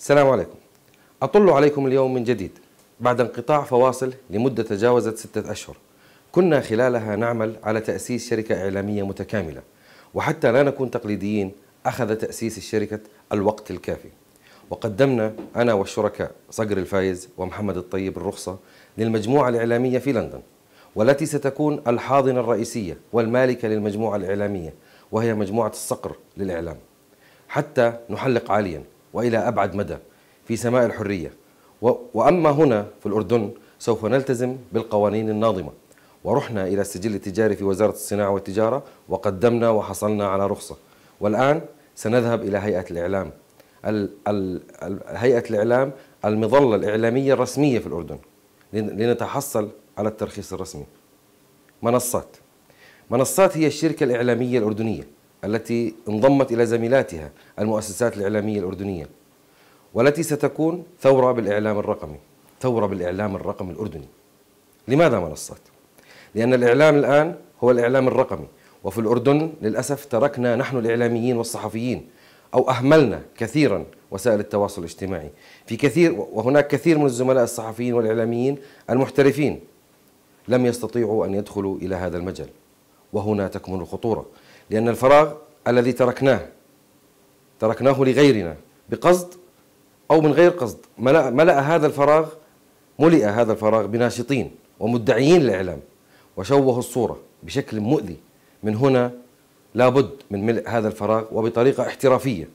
السلام عليكم أطل عليكم اليوم من جديد بعد انقطاع فواصل لمدة تجاوزت ستة أشهر كنا خلالها نعمل على تأسيس شركة إعلامية متكاملة وحتى لا نكون تقليديين أخذ تأسيس الشركة الوقت الكافي وقدمنا أنا والشركاء صقر الفايز ومحمد الطيب الرخصة للمجموعة الإعلامية في لندن والتي ستكون الحاضنة الرئيسية والمالكة للمجموعة الإعلامية وهي مجموعة الصقر للإعلام حتى نحلق عالياً والى ابعد مدى في سماء الحريه واما هنا في الاردن سوف نلتزم بالقوانين الناظمه ورحنا الى السجل التجاري في وزاره الصناعه والتجاره وقدمنا وحصلنا على رخصه والان سنذهب الى هيئه الاعلام ال ال هيئه الاعلام المظله الاعلاميه الرسميه في الاردن لنتحصل على الترخيص الرسمي منصات منصات هي الشركه الاعلاميه الاردنيه التي انضمت إلى زميلاتها المؤسسات الإعلامية الأردنية والتي ستكون ثورة بالإعلام الرقمي ثورة بالإعلام الرقمي الأردني لماذا منصات؟ لأن الإعلام الآن هو الإعلام الرقمي وفي الأردن للأسف تركنا نحن الإعلاميين والصحفيين أو أهملنا كثيرا وسائل التواصل الاجتماعي في كثير وهناك كثير من الزملاء الصحفيين والإعلاميين المحترفين لم يستطيعوا أن يدخلوا إلى هذا المجال وهنا تكمن الخطورة لأن الفراغ الذي تركناه تركناه لغيرنا بقصد أو من غير قصد ملأ, ملأ هذا الفراغ ملئ هذا الفراغ بناشطين ومدعيين الإعلام وشوهوا الصورة بشكل مؤذي من هنا لابد من ملء هذا الفراغ وبطريقة احترافية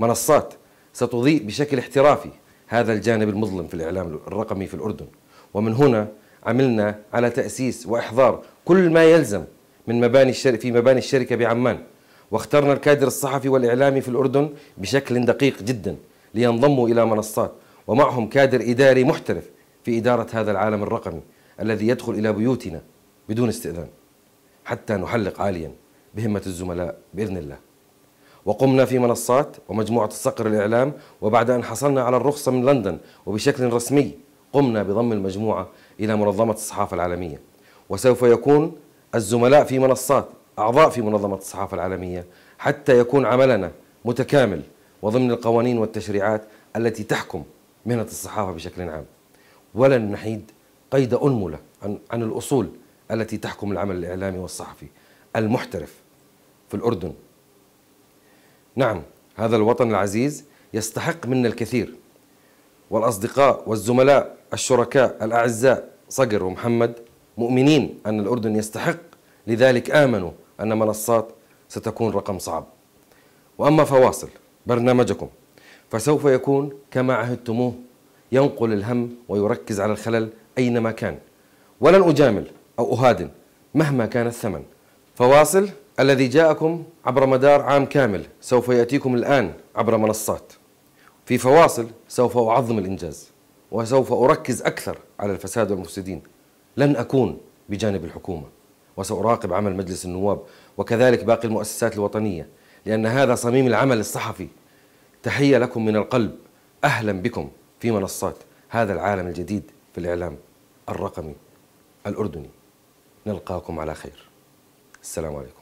منصات ستضيء بشكل احترافي هذا الجانب المظلم في الإعلام الرقمي في الأردن ومن هنا عملنا على تأسيس وإحضار كل ما يلزم من مباني الشر... في مباني الشركة بعمان واخترنا الكادر الصحفي والإعلامي في الأردن بشكل دقيق جدا لينضموا إلى منصات ومعهم كادر إداري محترف في إدارة هذا العالم الرقمي الذي يدخل إلى بيوتنا بدون استئذان حتى نحلق عاليا بهمة الزملاء بإذن الله وقمنا في منصات ومجموعة الصقر الإعلام وبعد أن حصلنا على الرخصة من لندن وبشكل رسمي قمنا بضم المجموعة إلى منظمة الصحافة العالمية وسوف يكون الزملاء في منصات أعضاء في منظمة الصحافة العالمية حتى يكون عملنا متكامل وضمن القوانين والتشريعات التي تحكم مهنة الصحافة بشكل عام ولن نحيد قيد أنملة عن, عن الأصول التي تحكم العمل الإعلامي والصحفي المحترف في الأردن نعم هذا الوطن العزيز يستحق منا الكثير والأصدقاء والزملاء الشركاء الأعزاء صقر ومحمد مؤمنين أن الأردن يستحق لذلك آمنوا أن منصات ستكون رقم صعب وأما فواصل برنامجكم فسوف يكون كما عهدتموه ينقل الهم ويركز على الخلل أينما كان ولن أجامل أو أهادن مهما كان الثمن فواصل الذي جاءكم عبر مدار عام كامل سوف يأتيكم الآن عبر منصات في فواصل سوف أعظم الإنجاز وسوف أركز أكثر على الفساد والمفسدين لن أكون بجانب الحكومة وسأراقب عمل مجلس النواب وكذلك باقي المؤسسات الوطنية لأن هذا صميم العمل الصحفي تحية لكم من القلب أهلا بكم في منصات هذا العالم الجديد في الإعلام الرقمي الأردني نلقاكم على خير السلام عليكم